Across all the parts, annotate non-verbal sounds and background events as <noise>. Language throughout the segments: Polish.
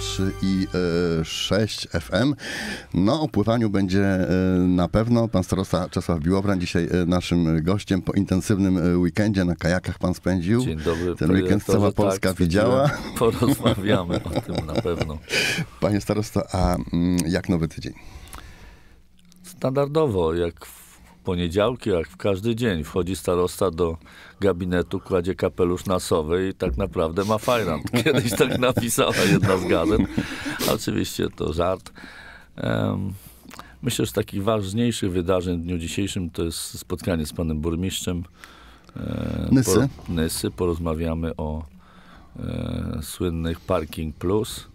103 i 6 e, FM. No, o pływaniu będzie e, na pewno. Pan starosta Czesław Biłowran dzisiaj e, naszym gościem po intensywnym weekendzie na kajakach pan spędził. Dzień dobry. Ten weekend cała tak, Polska tak, widziała. <laughs> Porozmawiamy o tym na pewno. Panie starosta, a mm, jak nowy tydzień? Standardowo, jak w poniedziałki, jak w każdy dzień, wchodzi starosta do gabinetu, kładzie kapelusz nasowy i tak naprawdę ma fajran. <laughs> Kiedyś tak napisała jedna z gazet. Oczywiście to żart. Um, myślę, że z takich ważniejszych wydarzeń w dniu dzisiejszym to jest spotkanie z panem burmistrzem. E, Nysy. Por, Nysy. Porozmawiamy o e, słynnych Parking Plus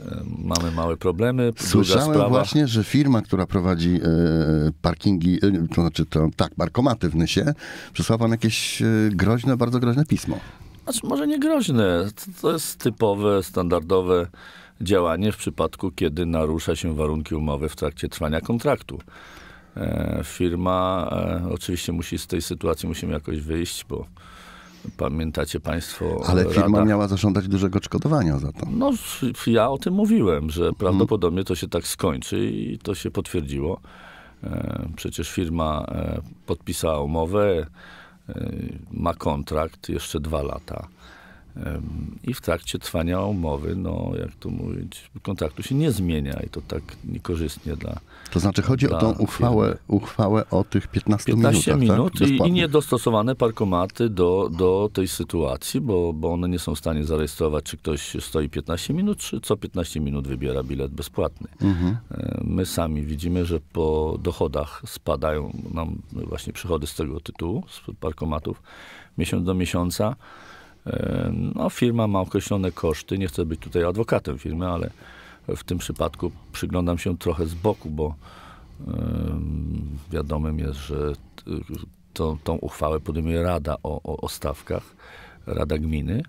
E, mamy małe problemy. Słyszałem właśnie, że firma, która prowadzi e, parkingi, e, to znaczy to, tak, parkomaty w Nysie, przysłała wam jakieś groźne, bardzo groźne pismo. Znaczy, może nie groźne. To jest typowe, standardowe działanie w przypadku, kiedy narusza się warunki umowy w trakcie trwania kontraktu. Firma oczywiście musi z tej sytuacji musimy jakoś wyjść, bo Pamiętacie Państwo. Ale firma rada... miała zażądać dużego odszkodowania za to. No, ja o tym mówiłem, że mhm. prawdopodobnie to się tak skończy i to się potwierdziło. E, przecież firma e, podpisała umowę, e, ma kontrakt jeszcze dwa lata. I w trakcie trwania umowy, no jak tu mówić, kontraktu się nie zmienia i to tak niekorzystnie dla. To znaczy chodzi o tą uchwałę, uchwałę o tych 15, 15 minutach, tak? minut. Tak? I, i niedostosowane parkomaty do, do tej sytuacji, bo, bo one nie są w stanie zarejestrować, czy ktoś stoi 15 minut, czy co 15 minut wybiera bilet bezpłatny. Mhm. My sami widzimy, że po dochodach spadają nam właśnie przychody z tego tytułu, z parkomatów, miesiąc do miesiąca. E, no, firma ma określone koszty. Nie chcę być tutaj adwokatem firmy, ale w tym przypadku przyglądam się trochę z boku, bo wiadomym jest, że to, tą uchwałę podejmuje Rada o, o, o stawkach, Rada Gminy.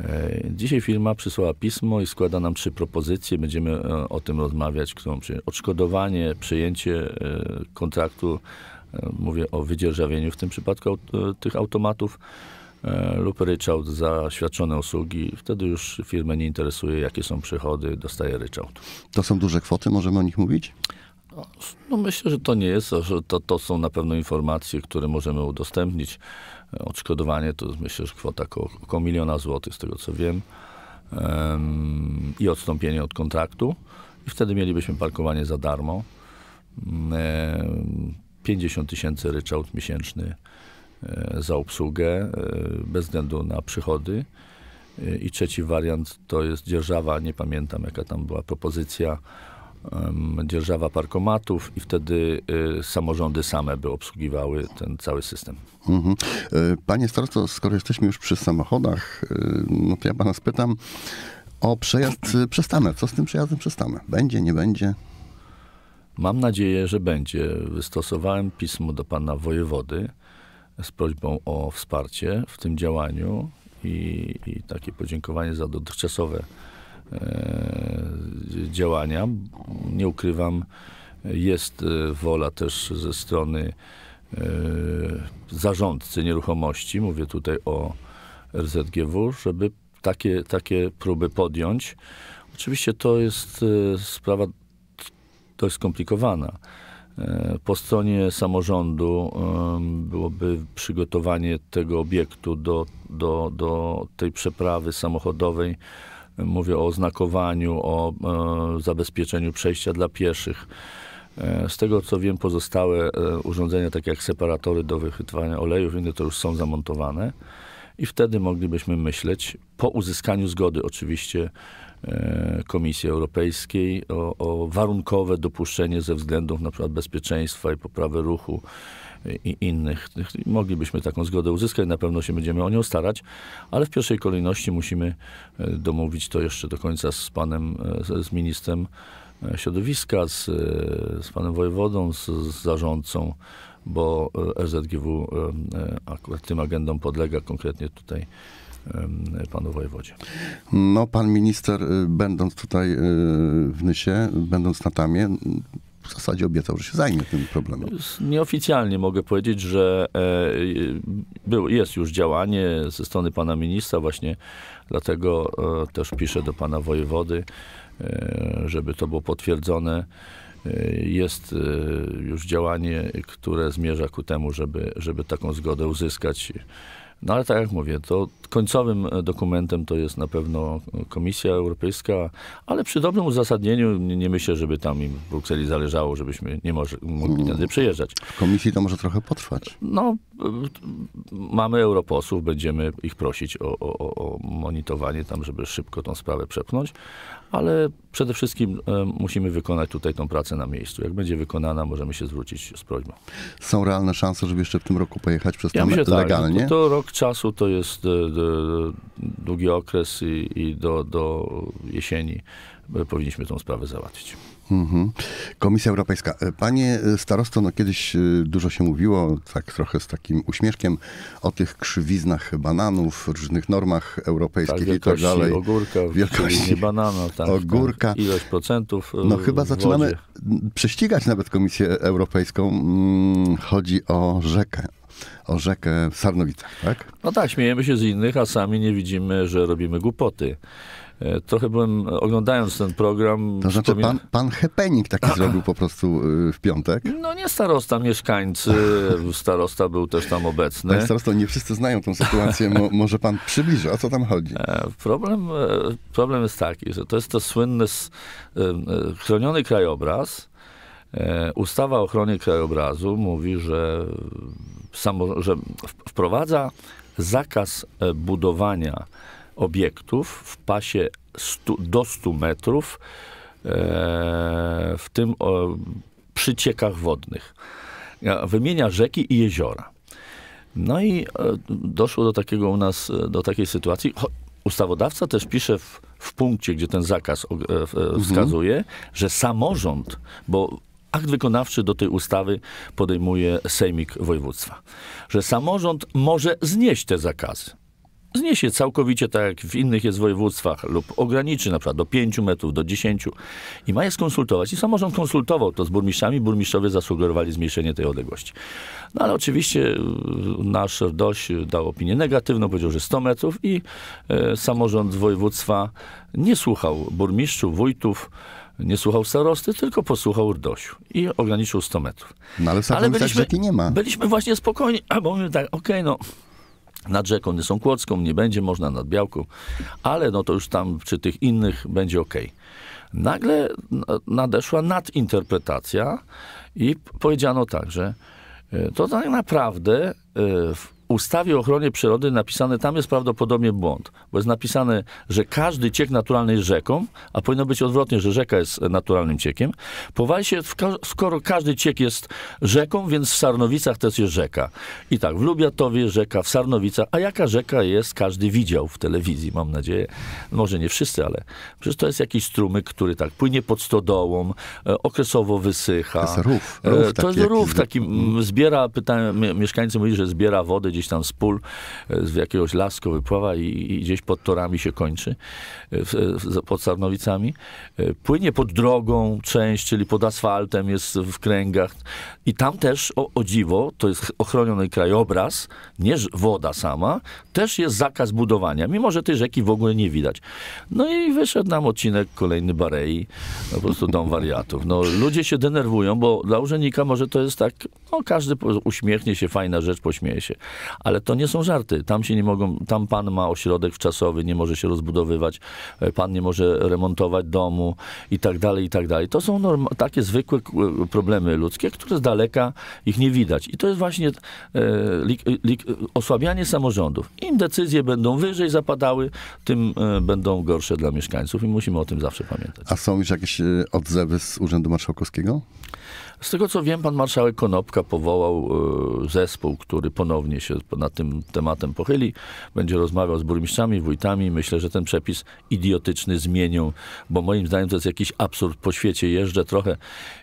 E, dzisiaj firma przysłała pismo i składa nam trzy propozycje. Będziemy e, o tym rozmawiać, którą przyjmie. Odszkodowanie, przyjęcie kontraktu, mówię o wydzierżawieniu w tym przypadku tych automatów E, lub ryczałt za świadczone usługi. Wtedy już firmę nie interesuje, jakie są przychody, dostaje ryczałt. To są duże kwoty, możemy o nich mówić? No, myślę, że to nie jest, że to, to są na pewno informacje, które możemy udostępnić. Odszkodowanie to myślę, że kwota około, około miliona złotych, z tego co wiem, um, i odstąpienie od kontraktu. I wtedy mielibyśmy parkowanie za darmo. Um, 50 tysięcy ryczałt miesięczny E, za obsługę e, bez względu na przychody. E, I trzeci wariant to jest dzierżawa, nie pamiętam jaka tam była propozycja, dzierżawa parkomatów i wtedy samorządy same by obsługiwały ten cały system. Mhm. Panie starosto, skoro jesteśmy już przy samochodach, no to ja pana spytam o przejazd przez tamę. Co z tym przejazdem przez tamę? Będzie, nie będzie? Mam nadzieję, że będzie. Wystosowałem pismo do pana wojewody z prośbą o wsparcie w tym działaniu i, i takie podziękowanie za dotychczasowe e, działania. Nie ukrywam, jest e, wola też ze strony e, zarządcy nieruchomości, mówię tutaj o RZGW, żeby takie, takie próby podjąć. Oczywiście to jest e, sprawa dość skomplikowana E, po stronie samorządu byłoby przygotowanie tego obiektu do, do, do tej przeprawy samochodowej. Mówię o oznakowaniu, o e, zabezpieczeniu przejścia dla pieszych. E, z tego co wiem, pozostałe urządzenia, takie jak separatory do wychytwania olejów, inne to już są zamontowane i wtedy moglibyśmy myśleć, po uzyskaniu zgody oczywiście e, Komisji Europejskiej, o, o warunkowe dopuszczenie ze względów na przykład bezpieczeństwa i poprawy ruchu e, i innych. Moglibyśmy taką zgodę uzyskać, na pewno się będziemy o nią starać, ale w pierwszej kolejności musimy e, domówić to jeszcze do końca z panem, z ministrem środowiska, z, z panem wojewodą, z, z zarządcą bo EZGW e, e, akurat tym agendom podlega konkretnie tutaj e, panu wojewodzie. No, pan minister, y, będąc tutaj y, w Nysie, będąc na Tamie, w zasadzie obiecał, że się zajmie tym problemem. Nieoficjalnie mogę powiedzieć, że y, był, jest już działanie ze strony pana ministra, właśnie dlatego też piszę do pana wojewody, żeby to było potwierdzone. Y, jest y, już działanie, które zmierza ku temu, żeby, żeby taką zgodę uzyskać. No ale tak jak mówię, to końcowym dokumentem to jest na pewno Komisja Europejska, ale przy dobrym uzasadnieniu nie myślę, żeby tam im w Brukseli zależało, żebyśmy nie może, mogli tędy hmm. przyjeżdżać. W komisji to może trochę potrwać. No mamy europosłów, będziemy ich prosić o, o, o monitorowanie tam, żeby szybko tą sprawę przepchnąć, ale przede wszystkim e, musimy wykonać tutaj tą pracę na miejscu. Jak będzie wykonana, możemy się zwrócić z prośbą. Są realne szanse, żeby jeszcze w tym roku pojechać przez ja tam myślę, tak, legalnie? Tak, to, to rok czasu to jest e, długi okres i, i do, do jesieni e, powinniśmy tą sprawę załatwić. Mhm. Komisja Europejska. E, panie e, starosto, no kiedyś e, dużo się mówiło, tak trochę z takim uśmieszkiem, o tych krzywiznach bananów, różnych normach europejskich tak, i tak dalej. ogórka, wielkości banana, tak, tak. ogórka. Tak, ilość procentów No chyba zaczynamy wodzie. prześcigać nawet Komisję Europejską. Mm, chodzi o rzekę, o rzekę w Sarnowicach, tak? No tak, śmiejemy się z innych, a sami nie widzimy, że robimy głupoty. E, trochę byłem, oglądając ten program... To znaczy wspomin... pan, pan Hepenik taki zrobił po prostu y, w piątek? No nie starosta, mieszkańcy. Starosta był też tam obecny. Panie starosto, nie wszyscy znają tą sytuację. Mo, <laughs> może pan przybliży, o co tam chodzi? E, problem, e, problem jest taki, że to jest to słynny chroniony krajobraz, Ustawa o ochronie krajobrazu mówi, że, samo, że wprowadza zakaz budowania obiektów w pasie 100, do 100 metrów, e, w tym przy ciekach wodnych. Wymienia rzeki i jeziora. No i e, doszło do takiego u nas, e, do takiej sytuacji. ustawodawca też pisze w, w punkcie, gdzie ten zakaz mhm. wskazuje, mhm. że samorząd, bo akt wykonawczy do tej ustawy podejmuje sejmik województwa, że samorząd może znieść te zakazy zniesie całkowicie, tak jak w innych jest województwach, lub ograniczy na przykład do 5 metrów, do 10 i ma je skonsultować. I samorząd konsultował to z burmistrzami, burmistrzowie zasugerowali zmniejszenie tej odległości. No ale oczywiście y, nasz dość dał opinię negatywną, powiedział, że 100 metrów i e, samorząd województwa nie słuchał burmistrzów, wójtów, nie słuchał starosty, tylko posłuchał Rdosiu i ograniczył 100 metrów. No ale w ale byliśmy, nie ma. Byliśmy właśnie spokojni, a bo mówimy tak, okej, okay, no nad rzeką nie są Kłodzką, nie będzie można nad Białką, ale no to już tam przy tych innych będzie ok. Nagle nadeszła nadinterpretacja i powiedziano tak, że e, to tak naprawdę e, ustawie o ochronie przyrody napisane, tam jest prawdopodobnie błąd, bo jest napisane, że każdy ciek naturalny jest rzeką, a powinno być odwrotnie, że rzeka jest naturalnym ciekiem. Powali się, skoro każdy ciek jest rzeką, więc w Sarnowicach też jest rzeka. I tak, w Lubiatowie rzeka, w Sarnowicach, a jaka rzeka jest, każdy widział w telewizji, mam nadzieję. Może nie wszyscy, ale przecież to jest jakiś strumyk, który tak płynie pod stodołą, e, okresowo wysycha. To jest rów. E, rów to jest rów, taki, taki zbiera, pytają, mieszkańcy mówili, że zbiera wodę gdzieś tam z pól, e, z jakiegoś lasko wypływa i, i gdzieś pod torami się kończy, e, pod Sarnowicami. E, płynie pod drogą część, czyli pod asfaltem, jest w kręgach. I tam też, o, o dziwo, to jest ochroniony krajobraz, nie woda sama, też jest zakaz budowania, mimo że tej rzeki w ogóle nie widać. No i wyszedł nam odcinek kolejny Barei, no, po prostu dom wariatów. No, ludzie się denerwują, bo dla urzędnika może to jest tak, no każdy uśmiechnie się, fajna rzecz, pośmieje się ale to nie są żarty. Tam się nie mogą, tam pan ma ośrodek wczasowy, nie może się rozbudowywać, e, pan nie może remontować domu i tak dalej, i tak dalej. To są takie zwykłe e, problemy ludzkie, które z daleka ich nie widać. I to jest właśnie e, e, osłabianie samorządów. Im decyzje będą wyżej zapadały, tym e, będą gorsze dla mieszkańców i musimy o tym zawsze pamiętać. A są już jakieś odzewy z Urzędu Marszałkowskiego? Z tego co wiem, pan marszałek Konopka powołał e, zespół, który ponownie się nad tym tematem pochyli. Będzie rozmawiał z burmistrzami, wójtami. Myślę, że ten przepis idiotyczny zmienią, bo moim zdaniem to jest jakiś absurd. Po świecie jeżdżę trochę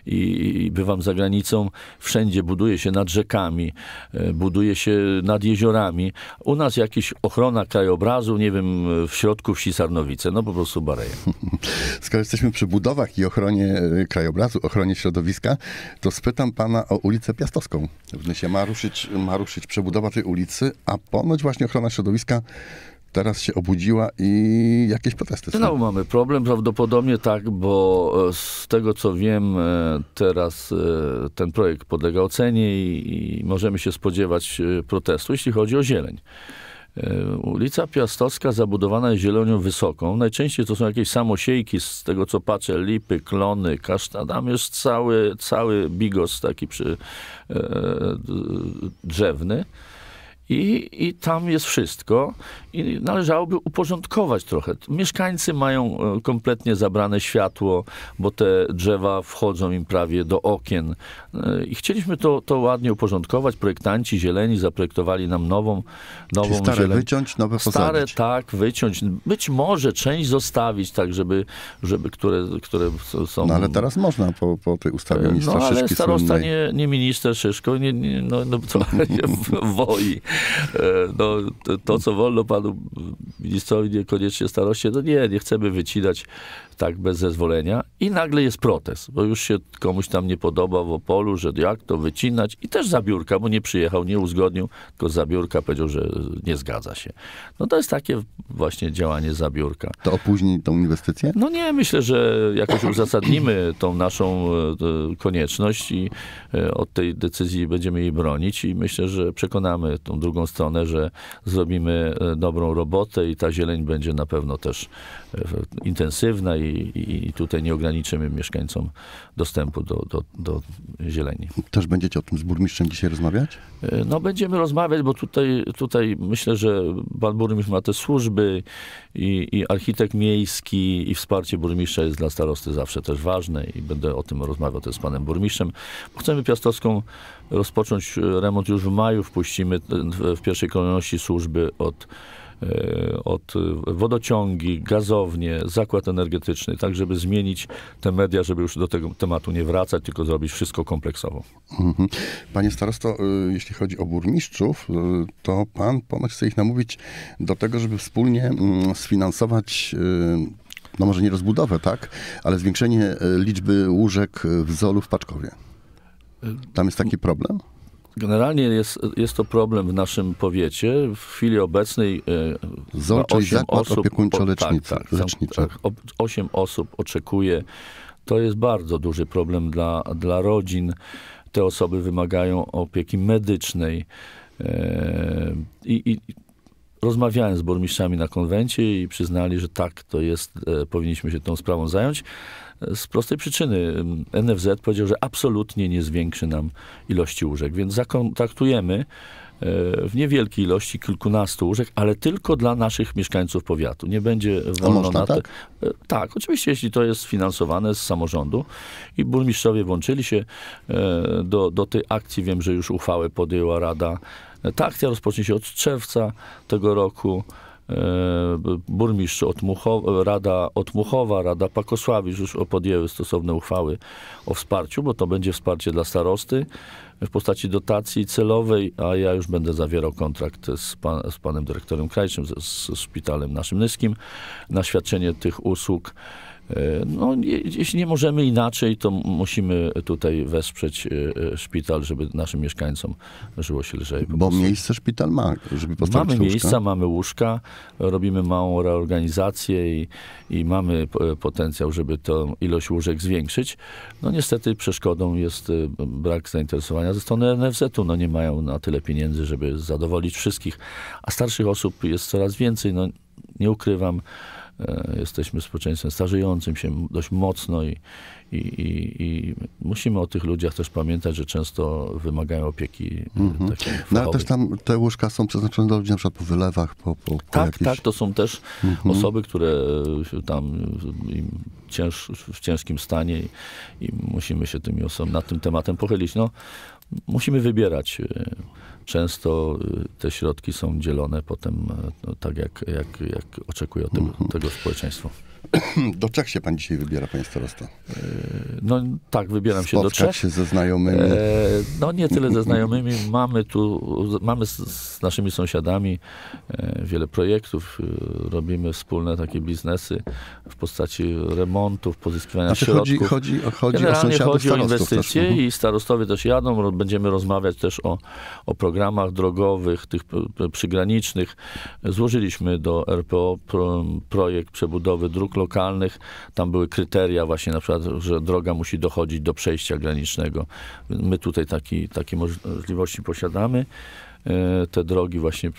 i, i bywam za granicą. Wszędzie buduje się nad rzekami, e, buduje się nad jeziorami. U nas jakiś ochrona krajobrazu, nie wiem, w środku wsi Sarnowice. No po prostu bareje. <laughs> Skoro jesteśmy przy budowach i ochronie e, krajobrazu, ochronie środowiska, to spytam pana o ulicę Piastowską. W Nysie ma ruszyć, ma ruszyć przebudowa tej ulicy, a ponoć właśnie ochrona środowiska teraz się obudziła i jakieś protesty są. Znowu mamy problem, prawdopodobnie tak, bo e, z tego co wiem, e, teraz e, ten projekt podlega ocenie i możemy się spodziewać protestu, jeśli chodzi o zieleń. E, ulica Piastowska zabudowana jest zielonią wysoką. Najczęściej to są jakieś samosiejki, z tego co patrzę, lipy, klony, kasztan. Tam jest cały, cały bigos taki przy, e, drzewny i, i tam jest wszystko i należałoby uporządkować trochę. Mieszkańcy mają e, kompletnie zabrane światło, bo te drzewa wchodzą im prawie do okien e, i chcieliśmy to, to ładnie uporządkować. Projektanci zieleni zaprojektowali nam nową, nową Czyli stare zielen... wyciąć, nowe posadzić. Stare tak, wyciąć. Być może część zostawić tak, żeby, żeby które, które są... No ale teraz można po, po tej ustawie e, no, ministra no, ale starosta nie, nie minister Szyszko, nie, nie no, no, co, <laughs> <laughs> woi. E, no, to, co wolno panu ministrowi niekoniecznie staroście, no nie, nie chcemy wycinać tak bez zezwolenia i nagle jest protest, bo już się komuś tam nie podoba w Opolu, że jak to wycinać i też zabiórka, bo nie przyjechał, nie uzgodnił, tylko zabiórka powiedział, że nie zgadza się. No to jest takie właśnie działanie zabiórka. To opóźni tą inwestycję? No nie, myślę, że jakoś uzasadnimy tą naszą e, e, konieczność i e, od tej decyzji będziemy jej bronić i myślę, że przekonamy tą drugą stronę, że zrobimy dobrą robotę i ta zieleń będzie na pewno też intensywna i i, i tutaj nie ograniczymy mieszkańcom dostępu do, do, do zieleni. Też będziecie o tym z burmistrzem dzisiaj rozmawiać? E, no będziemy rozmawiać, bo tutaj, tutaj myślę, że pan burmistrz ma te służby i, i architekt miejski i wsparcie burmistrza jest dla starosty zawsze też ważne i będę o tym rozmawiał też z panem burmistrzem. Chcemy Piastowską rozpocząć e, remont już w maju, wpuścimy e, w pierwszej kolejności służby od E, od wodociągi, gazownie, zakład energetyczny, tak żeby zmienić te media, żeby już do tego tematu nie wracać, tylko zrobić wszystko kompleksowo. Mhm. Panie starosto, e, jeśli chodzi o burmistrzów, e, to pan ponoć chce ich namówić do tego, żeby wspólnie mm, sfinansować no może nie rozbudowę, tak, ale zwiększenie liczby łóżek w Zolu w Paczkowie. Tam jest taki problem? Generalnie jest, jest to problem w naszym powiecie. W chwili obecnej e, Zorczej 8 osób, opiekuńczo-leczniczy. Tak, tak, 8 osób oczekuje. To jest bardzo duży problem dla, dla rodzin. Te osoby wymagają opieki medycznej. E, I, i Rozmawiałem z burmistrzami na konwencie i przyznali, że tak, to jest, e, powinniśmy się tą sprawą zająć. E, z prostej przyczyny NFZ powiedział, że absolutnie nie zwiększy nam ilości łóżek, więc zakontaktujemy E, w niewielkiej ilości, kilkunastu łóżek, ale tylko dla naszych mieszkańców powiatu. Nie będzie wolno na te... tak? E, tak, oczywiście, jeśli to jest finansowane z samorządu i burmistrzowie włączyli się e, do, do tej akcji. Wiem, że już uchwałę podjęła Rada. Ta akcja rozpocznie się od czerwca tego roku. E, burmistrz Otmuchowa, Rada Otmuchowa, Rada Pakosławisz już podjęły stosowne uchwały o wsparciu, bo to będzie wsparcie dla starosty w postaci dotacji celowej, a ja już będę zawierał kontrakt z, pan, z panem dyrektorem krajczym, z, z szpitalem naszym Nyskim na świadczenie tych usług E, no, jeśli nie możemy inaczej, to musimy tutaj wesprzeć e, e, szpital, żeby naszym mieszkańcom żyło się lżej. Bo miejsce szpital ma, żeby postawić Mamy łóżka. miejsca, mamy łóżka, robimy małą reorganizację i, i mamy potencjał, żeby tą ilość łóżek zwiększyć. No niestety przeszkodą jest brak zainteresowania ze strony NFZ-u. No nie mają na tyle pieniędzy, żeby zadowolić wszystkich, a starszych osób jest coraz więcej. No, nie ukrywam, E, jesteśmy społeczeństwem starzejącym się dość mocno i, i, i, i, musimy o tych ludziach też pamiętać, że często wymagają opieki e, mhm. No ale też tam te łóżka są przeznaczone dla ludzi na przykład po wylewach, po, po, po Tak, jakieś... tak, to są też mhm. osoby, które tam cięż, w ciężkim stanie i, i musimy się tymi osobami, nad tym tematem pochylić. No, musimy wybierać e, Często y, te środki są dzielone potem e, no, tak, jak, jak, jak oczekuje tego, mhm. tego społeczeństwo. <clears throat> Do Czech się pan dzisiaj wybiera, panie starosta? E, no tak, wybieram Spotkać się do Czech. się ze znajomymi. E, no nie tyle ze znajomymi. <clears throat> Mamy tu, mamy z, z naszymi sąsiadami e, wiele projektów. E, robimy wspólne takie biznesy w postaci remontów, pozyskiwania znaczy, środków. Chodzi, chodzi, chodzi Generalnie o sąsiadów, chodzi o inwestycje też. Mhm. i starostowie też jadą. Będziemy rozmawiać też o, o programach programach drogowych, tych przygranicznych, złożyliśmy do RPO projekt przebudowy dróg lokalnych. Tam były kryteria właśnie na przykład, że droga musi dochodzić do przejścia granicznego. My tutaj taki, takie możliwości posiadamy e, te drogi właśnie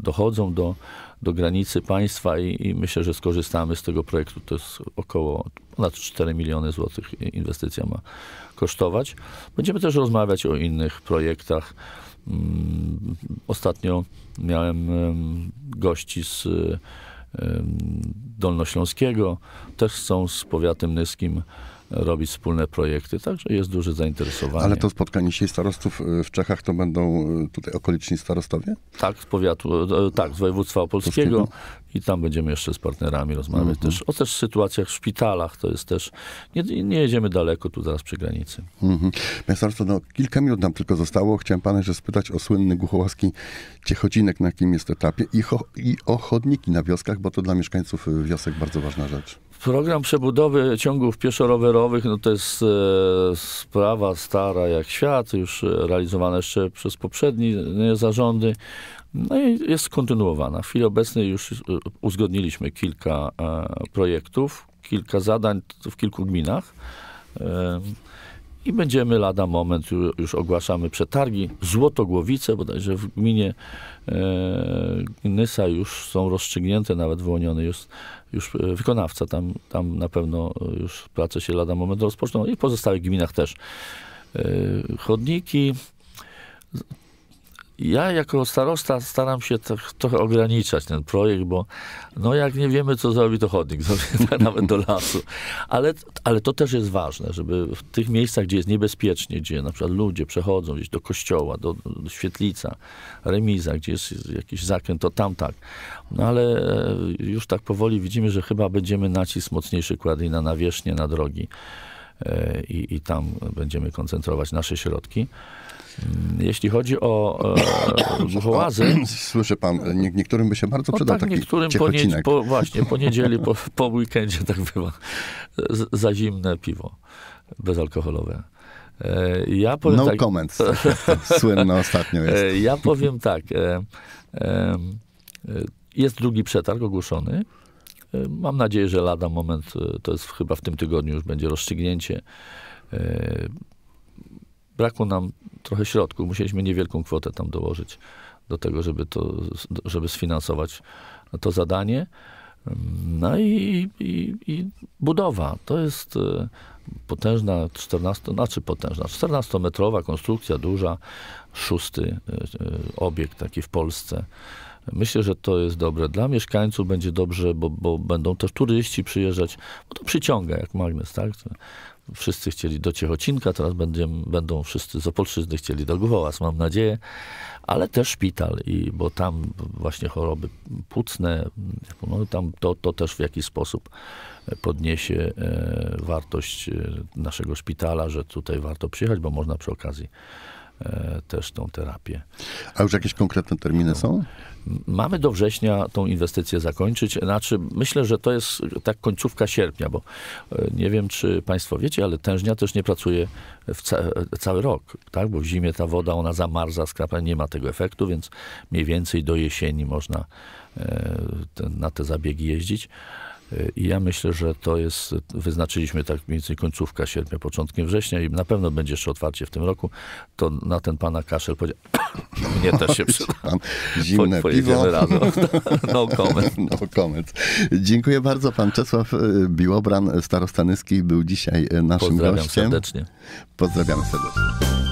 dochodzą do, do granicy państwa i, i, myślę, że skorzystamy z tego projektu. To jest około ponad 4 miliony złotych inwestycja ma kosztować. Będziemy też rozmawiać o innych projektach Mm, ostatnio miałem gości z Dolnośląskiego, też są z powiatem nyskim robić wspólne projekty, także jest duże zainteresowanie. Ale to spotkanie się starostów y, w Czechach to będą y, tutaj okoliczni starostowie? Tak, z powiatu, e, tak, z województwa opolskiego Polskiego? i tam będziemy jeszcze z partnerami rozmawiać mhm. też o też sytuacjach w szpitalach, to jest też, nie, nie jedziemy daleko tu zaraz przy granicy. Mhm. Starostwo, no, kilka minut nam tylko zostało, chciałem pana jeszcze spytać o słynny głuchołaski ciechodzinek na jakim jest etapie i, ho, i o chodniki na wioskach, bo to dla mieszkańców wiosek bardzo ważna rzecz. Program przebudowy ciągów pieszo-rowerowych no to jest e, sprawa stara jak świat, już realizowana jeszcze przez poprzednie zarządy. No i jest kontynuowana. W chwili obecnej już e, uzgodniliśmy kilka e, projektów, kilka zadań w kilku gminach. E, i będziemy lada moment, już ogłaszamy przetargi. Złotogłowice, bodajże w gminie e, Nysa już są rozstrzygnięte, nawet wyłoniony jest już e, wykonawca. Tam, tam na pewno e, już prace się lada moment rozpoczną i w pozostałych gminach też. E, chodniki, ja jako starosta staram się tak trochę ograniczać ten projekt, bo no jak nie wiemy, co zrobi, to chodnik <laughs> zrobi, nawet do lasu. Ale, ale to też jest ważne, żeby w tych miejscach, gdzie jest niebezpiecznie, gdzie na przykład ludzie przechodzą gdzieś do kościoła, do, do świetlica, remiza, gdzie jest jakiś zakręt, to tam tak. No ale e, już tak powoli widzimy, że chyba będziemy nacisk mocniejszy kładli na nawierzchnię, na drogi e, i, i tam będziemy koncentrować nasze środki. Jeśli chodzi o głuchołazy... E, <clears throat> słyszy pan, nie, niektórym by się bardzo przydał no tak, taki niektórym ciechocinek. Po, właśnie, po niedzieli, po, po weekendzie tak bywa. Z, za zimne piwo bezalkoholowe. E, ja powiem no tak, comments. <laughs> Słynne ostatnio jest. E, ja powiem tak. Jest drugi przetarg ogłoszony. Mam nadzieję, że lada moment, to jest chyba w tym tygodniu już będzie rozstrzygnięcie brakło nam trochę środków, musieliśmy niewielką kwotę tam dołożyć do tego, żeby, to, żeby sfinansować to zadanie. No i, i, i budowa. To jest e, potężna 14, znaczy potężna, 14-metrowa konstrukcja, duża, szósty e, e, obiekt taki w Polsce. Myślę, że to jest dobre. Dla mieszkańców będzie dobrze, bo, bo będą też turyści przyjeżdżać, bo to przyciąga jak magnes, tak? wszyscy chcieli do Ciechocinka, teraz będą, będą wszyscy z Opolszczyzny chcieli do Gwołaz, mam nadzieję, ale też szpital, i, bo tam właśnie choroby płucne, no, tam to, to też w jakiś sposób e, podniesie e, wartość e, naszego szpitala, że tutaj warto przyjechać, bo można przy okazji E, też tą terapię. A już jakieś konkretne terminy są? Mamy do września tą inwestycję zakończyć. Znaczy, myślę, że to jest tak końcówka sierpnia, bo e, nie wiem, czy Państwo wiecie, ale tężnia też nie pracuje ca cały rok, tak? bo w zimie ta woda, ona zamarza, skrapa, nie ma tego efektu, więc mniej więcej do jesieni można e, na te zabiegi jeździć. I ja myślę, że to jest, wyznaczyliśmy tak mniej więcej końcówka sierpnia, początkiem września i na pewno będzie jeszcze otwarcie w tym roku. To na ten pana kaszel powiedział, <coughs> mnie też się przyda. zimne po, piwo. Razem. <laughs> <laughs> No comment. No comment. Dziękuję bardzo. Pan Czesław y, Biłobran, y, starostanyski, był dzisiaj y, naszym Pozdrawiam gościem. Pozdrawiam serdecznie. Pozdrawiam serdecznie.